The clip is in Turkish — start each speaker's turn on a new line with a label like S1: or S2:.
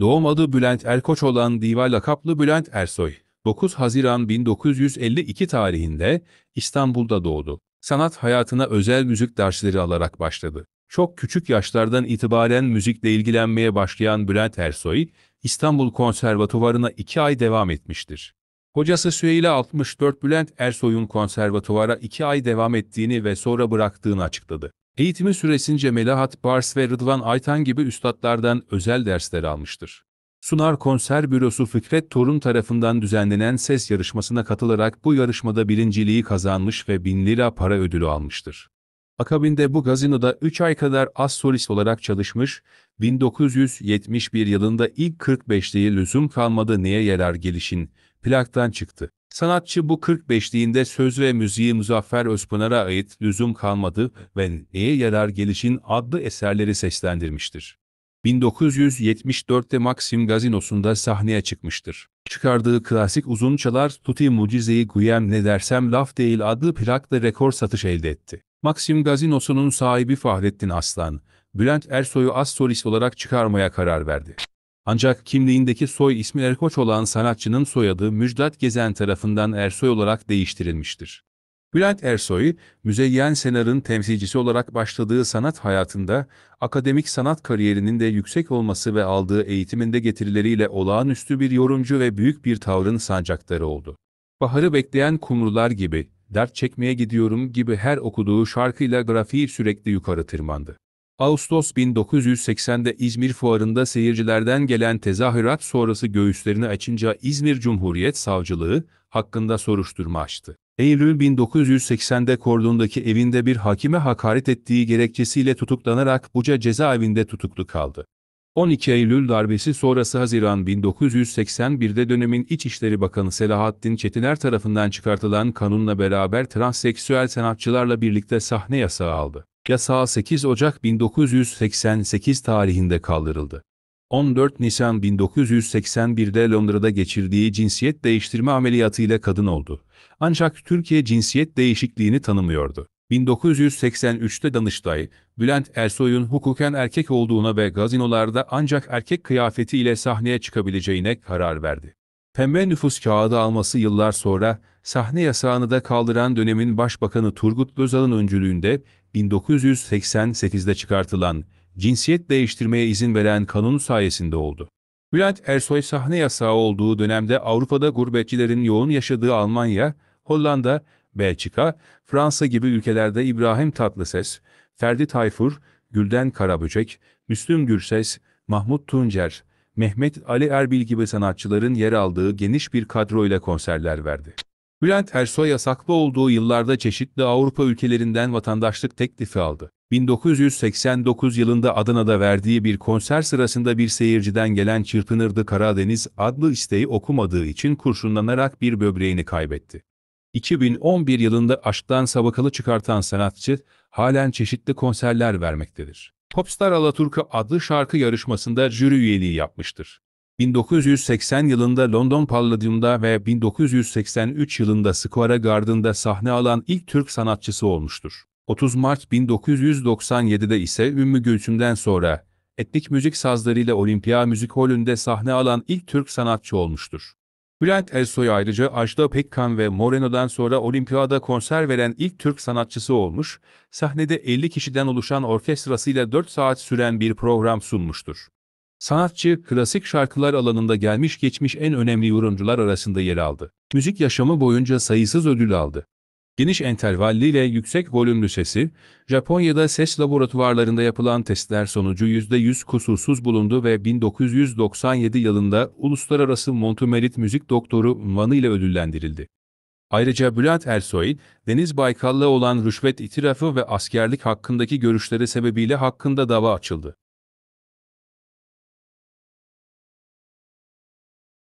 S1: Doğum adı Bülent Erkoç olan Diva lakaplı Bülent Ersoy, 9 Haziran 1952 tarihinde İstanbul'da doğdu. Sanat hayatına özel müzik dersleri alarak başladı. Çok küçük yaşlardan itibaren müzikle ilgilenmeye başlayan Bülent Ersoy, İstanbul Konservatuvarı'na 2 ay devam etmiştir. Hocası Süheyla 64 Bülent Ersoy'un konservatuvara 2 ay devam ettiğini ve sonra bıraktığını açıkladı. Eğitimi süresince Melahat Bars ve Rıdvan Aytan gibi üstadlardan özel dersler almıştır. Sunar Konser Bürosu Fikret Torun tarafından düzenlenen ses yarışmasına katılarak bu yarışmada birinciliği kazanmış ve 1000 lira para ödülü almıştır. Akabinde bu gazinoda 3 ay kadar az solist olarak çalışmış, 1971 yılında ilk 45'liği lüzum kalmadı neye yarar gelişin, plaktan çıktı. Sanatçı bu 45'liğinde söz ve müziği Muzaffer Özpınar'a ait Lüzum Kalmadı ve Neye Yarar Gelişin adlı eserleri seslendirmiştir. 1974'te Maxim Gazinosu'nda sahneye çıkmıştır. Çıkardığı klasik uzun çalar Tuti Mucize'yi Guyem Ne Dersem Laf Değil adlı plakla rekor satış elde etti. Maxim Gazinosu'nun sahibi Fahrettin Aslan, Bülent Ersoy'u az solist olarak çıkarmaya karar verdi. Ancak kimliğindeki soy ismi Erkoç olan sanatçının soyadı Müjdat Gezen tarafından Ersoy olarak değiştirilmiştir. Bülent Ersoy, Müzeyyen Senar'ın temsilcisi olarak başladığı sanat hayatında, akademik sanat kariyerinin de yüksek olması ve aldığı eğitiminde getirileriyle olağanüstü bir yorumcu ve büyük bir tavrın sancaktarı oldu. Baharı bekleyen kumrular gibi, dert çekmeye gidiyorum gibi her okuduğu şarkıyla grafiği sürekli yukarı tırmandı. Ağustos 1980'de İzmir Fuarı'nda seyircilerden gelen tezahürat sonrası göğüslerini açınca İzmir Cumhuriyet Savcılığı hakkında soruşturma açtı. Eylül 1980'de Kordon'daki evinde bir hakime hakaret ettiği gerekçesiyle tutuklanarak Buca cezaevinde tutuklu kaldı. 12 Eylül darbesi sonrası Haziran 1981'de dönemin İçişleri Bakanı Selahattin Çetiner tarafından çıkartılan kanunla beraber transseksüel sanatçılarla birlikte sahne yasağı aldı. Yasağı 8 Ocak 1988 tarihinde kaldırıldı. 14 Nisan 1981'de Londra'da geçirdiği cinsiyet değiştirme ameliyatıyla kadın oldu. Ancak Türkiye cinsiyet değişikliğini tanımıyordu. 1983'te Danıştay, Bülent Ersoy'un hukuken erkek olduğuna ve gazinolarda ancak erkek kıyafetiyle sahneye çıkabileceğine karar verdi. Pembe nüfus kağıdı alması yıllar sonra sahne yasağını da kaldıran dönemin başbakanı Turgut Özal'ın öncülüğünde 1988'de çıkartılan cinsiyet değiştirmeye izin veren kanun sayesinde oldu. Bülent Ersoy sahne yasağı olduğu dönemde Avrupa'da gurbetçilerin yoğun yaşadığı Almanya, Hollanda, Belçika, Fransa gibi ülkelerde İbrahim Tatlıses, Ferdi Tayfur, Gülden Karaböcek, Müslüm Gürses, Mahmut Tuncer, Mehmet Ali Erbil gibi sanatçıların yer aldığı geniş bir kadroyla konserler verdi. Bülent Ersoy yasaklı olduğu yıllarda çeşitli Avrupa ülkelerinden vatandaşlık teklifi aldı. 1989 yılında Adana'da verdiği bir konser sırasında bir seyirciden gelen Çırpınırdı Karadeniz adlı isteği okumadığı için kurşunlanarak bir böbreğini kaybetti. 2011 yılında aşktan sabakalı çıkartan sanatçı halen çeşitli konserler vermektedir. Popstar Alaturka adlı şarkı yarışmasında jüri üyeliği yapmıştır. 1980 yılında London Palladium'da ve 1983 yılında Square Garden'da sahne alan ilk Türk sanatçısı olmuştur. 30 Mart 1997'de ise Ümmü Gülsüm'den sonra etnik müzik sazlarıyla Olimpiya Müzik Holü'nde sahne alan ilk Türk sanatçı olmuştur. Bülent Ersoy ayrıca Ajda Pekkan ve Moreno'dan sonra olimpiyada konser veren ilk Türk sanatçısı olmuş, sahnede 50 kişiden oluşan orkestrasıyla 4 saat süren bir program sunmuştur. Sanatçı, klasik şarkılar alanında gelmiş geçmiş en önemli yorumcular arasında yer aldı. Müzik yaşamı boyunca sayısız ödül aldı. Geniş entervalli ile yüksek volümlü sesi, Japonya'da ses laboratuvarlarında yapılan testler sonucu %100 kusursuz bulundu ve 1997 yılında Uluslararası Montumerit Müzik Doktoru unvanı ile ödüllendirildi. Ayrıca Bülent Ersoy, Deniz Baykal'la olan rüşvet itirafı ve askerlik hakkındaki görüşleri sebebiyle hakkında dava açıldı.